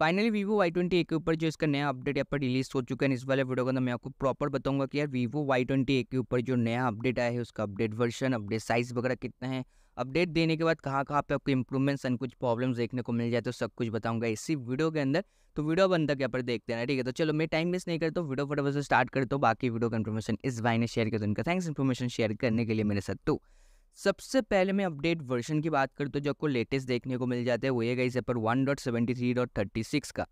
finally Vivo Y twenty के ऊपर जो इसका नया अपडेट यहाँ पर रिलीज हो चुका है इस वाले वीडियो के अंदर मैं आपको प्रॉपर बताऊंगा कि यार वीवो वाई ट्वेंटी के ऊपर जो नया अपडेट आया है उसका अपडेट वर्जन अपडेट साइज वगैरह कितना है अपडेट देने के बाद कहाँ कहाँ पे आपको इंप्रूवमेंट्स एंड कुछ प्रॉब्लम्स देखने को मिल जाए तो सब कुछ बताऊंगा इसी वीडियो के अंदर तो वीडियो बंद तक यहाँ पर देखते हैं ठीक है तो चलो मैं टाइम वेस्ट नहीं करता तो वीडियो फटाफट से स्टार्ट करता हूँ बाकी वीडियो का इन्फॉर्मेशन इस भाई ने शेयर कर दो उनका थैंक्स इन्फॉर्मेशन शेयर करने के लिए मेरे साथ तो सबसे पहले मैं अपडेट वर्जन की बात करूँ तो जो आपको लेटेस्ट देखने को मिल जाता है वो ये गई से पर one dot seventy three dot thirty six का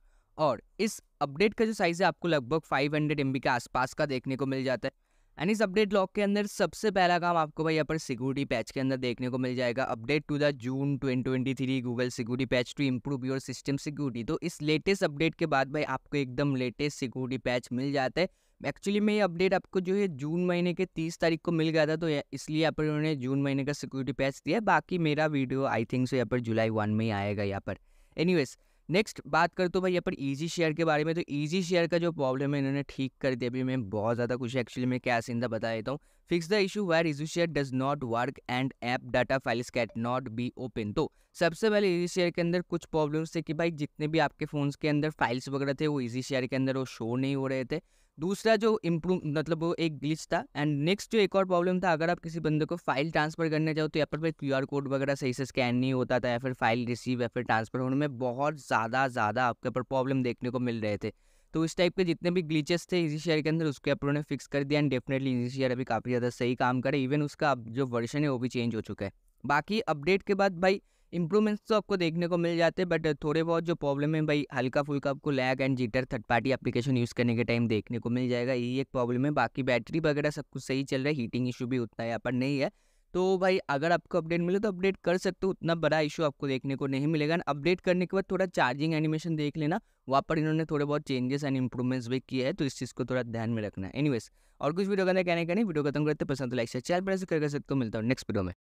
और इस अपडेट का जो साइज़ है आपको लगभग फाइव हंड्रेड एम बी के आसपास का देखने को मिल जाता है एंड इस अपडेट लॉक के अंदर सबसे पहला काम आपको भाई यहाँ पर सिक्योरिटी पैच के अंदर देखने को मिल जाएगा update to the June 2023 Google security patch to improve your system security तो इस लेटेस्ट अपडेट के बाद भाई आपको एकदम लेटेस्ट सिक्योरिटी पैच मिल जाता है एक्चुअली में ये अपडेट आपको जो है जून महीने के तीस तारीख को मिल गया था तो इसलिए यहाँ पर उन्होंने जून महीने का सिक्योरिटी पैच दिया बाकी मेरा वीडियो आई थिंक सो यहाँ पर जुलाई वन में ही आएगा यहाँ पर एनीवेज नेक्स्ट बात कर तो भाई अपन इजी शेयर के बारे में तो ईजी शेयर का जो प्रॉब्लम है इन्होंने ठीक कर दिया अभी मैं बहुत ज़्यादा कुछ एक्चुअली मैं क्या सीधा बता देता हूँ फिक्स द इशू वायर easy share does not work and app data files can not be open तो सबसे पहले इजी शेयर के अंदर कुछ प्रॉब्लम्स थे कि भाई जितने भी आपके फ़ोन्स के अंदर फाइल्स वगैरह थे वो ईजी शेयर के अंदर वो शो नहीं हो रहे थे दूसरा जो इम्प्रूव मतलब वो एक ग्लिच था एंड नेक्स्ट जो एक और प्रॉब्लम था अगर आप किसी बंदे को फाइल ट्रांसफ़र करने जाओ तो यहाँ पर क्यू आर कोड वगैरह सही से स्कैन नहीं होता था या फिर फाइल रिसीव या फिर ट्रांसफ़र होने में बहुत ज़्यादा ज़्यादा आपके ऊपर प्रॉब्लम देखने को मिल रहे थे तो इस टाइप के जितने भी ग्लीचेस थे इजी शेयर के अंदर उसके ऊपर उन्होंने फिक्स कर दिया एंड डेफिनेटली इजी शेयर अभी काफ़ी ज़्यादा सही काम करे इवन उसका जो वर्जन है वो भी चेंज हो चुका है बाकी अपडेट के बाद भाई इंप्रूवमेंट्स तो आपको देखने को मिल जाते हैं बट थोड़े बहुत जो प्रॉब्लम है भाई हल्का फुल्का आपको lag and jitter third party application use करने के टाइम देखने को मिल जाएगा यही एक प्रॉब्लम है बाकी बैटरी वगैरह सब कुछ सही चल रहा है हीटिंग इशू भी उतना यहाँ पर नहीं है तो भाई अगर आपको अपडेट मिले तो अपडेट कर सकते हो उतना बड़ा इशू आपको देखने को नहीं मिलेगा अपडेट करने के बाद थोड़ा चार्जिंग एनिमेशन देख लेना वहाँ पर इन्होंने थोड़े बहुत चेंजेस एंड इंप्रूवमेंट्स भी किए हैं तो इस चीज़ को थोड़ा ध्यान में रखना एनीवेज और कुछ वीडियो का कहने का नहीं वीडियो खत्म करते पसंद तो लाइक से चैनल पर कर सकते हो मिलता हूँ नेक्स्ट वीडियो में